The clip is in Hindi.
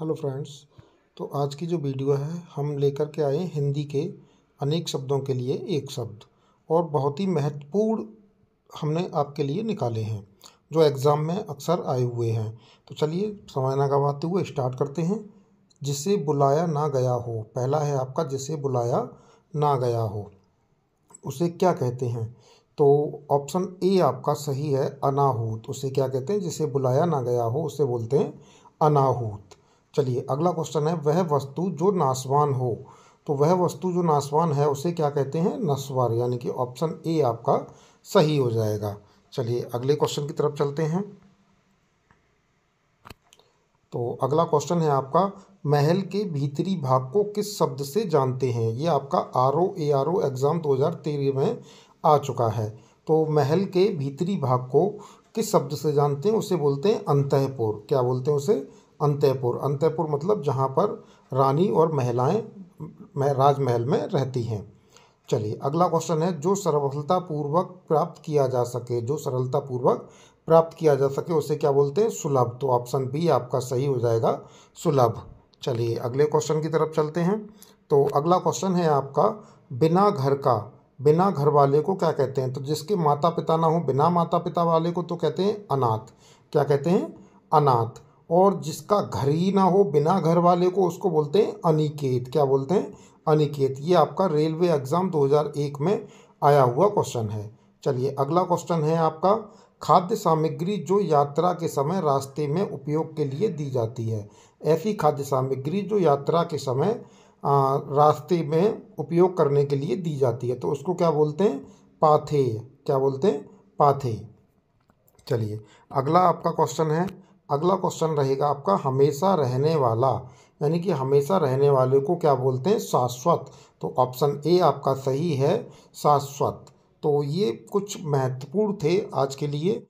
हेलो फ्रेंड्स तो आज की जो वीडियो है हम लेकर के आए हिंदी के अनेक शब्दों के लिए एक शब्द और बहुत ही महत्वपूर्ण हमने आपके लिए निकाले हैं जो एग्ज़ाम में अक्सर आए हुए हैं तो चलिए समय ना गंवाते हुए स्टार्ट करते हैं जिसे बुलाया ना गया हो पहला है आपका जिसे बुलाया ना गया हो उसे क्या कहते हैं तो ऑप्शन ए आपका सही है अनाहूत उसे क्या कहते हैं जिसे बुलाया ना गया हो उसे बोलते हैं अनाहूत चलिए अगला क्वेश्चन है वह वस्तु जो नासवान हो तो वह वस्तु जो नासवान है उसे क्या कहते हैं नस्वर यानी कि ऑप्शन ए आपका सही हो जाएगा चलिए अगले क्वेश्चन की तरफ चलते हैं तो अगला क्वेश्चन है आपका महल के भीतरी भाग को किस शब्द से जानते हैं ये आपका R O A R O exam दो हज़ार तेरह में आ चुका है तो महल के भीतरी भाग को किस शब्द से जानते हैं उसे बोलते हैं अंतपुर क्या बोलते हैं उसे अंतेपुर अंतेपुर मतलब जहाँ पर रानी और महिलाएं राजमहल में रहती हैं चलिए अगला क्वेश्चन है जो सरलतापूर्वक प्राप्त किया जा सके जो सरलतापूर्वक प्राप्त किया जा सके उसे क्या बोलते हैं सुलभ तो ऑप्शन बी आपका सही हो जाएगा सुलभ चलिए अगले क्वेश्चन की तरफ चलते हैं तो अगला क्वेश्चन है आपका बिना घर का बिना घर वाले को क्या कहते हैं तो जिसके माता पिता ना हो बिना माता पिता वाले को तो कहते हैं अनाथ क्या कहते हैं अनाथ और जिसका घर ही ना हो बिना घर वाले को उसको बोलते हैं अनिकेत क्या बोलते हैं अनिकेत ये आपका रेलवे एग्ज़ाम 2001 में आया हुआ क्वेश्चन है चलिए अगला क्वेश्चन है आपका खाद्य सामग्री जो यात्रा के समय रास्ते में उपयोग के लिए दी जाती है ऐसी खाद्य सामग्री जो यात्रा के समय रास्ते में उपयोग करने के लिए दी जाती है तो उसको क्या बोलते हैं पाथे क्या बोलते हैं पाथे चलिए अगला आपका क्वेश्चन है अगला क्वेश्चन रहेगा आपका हमेशा रहने वाला यानी कि हमेशा रहने वाले को क्या बोलते हैं शाश्वत तो ऑप्शन ए आपका सही है शाश्वत तो ये कुछ महत्वपूर्ण थे आज के लिए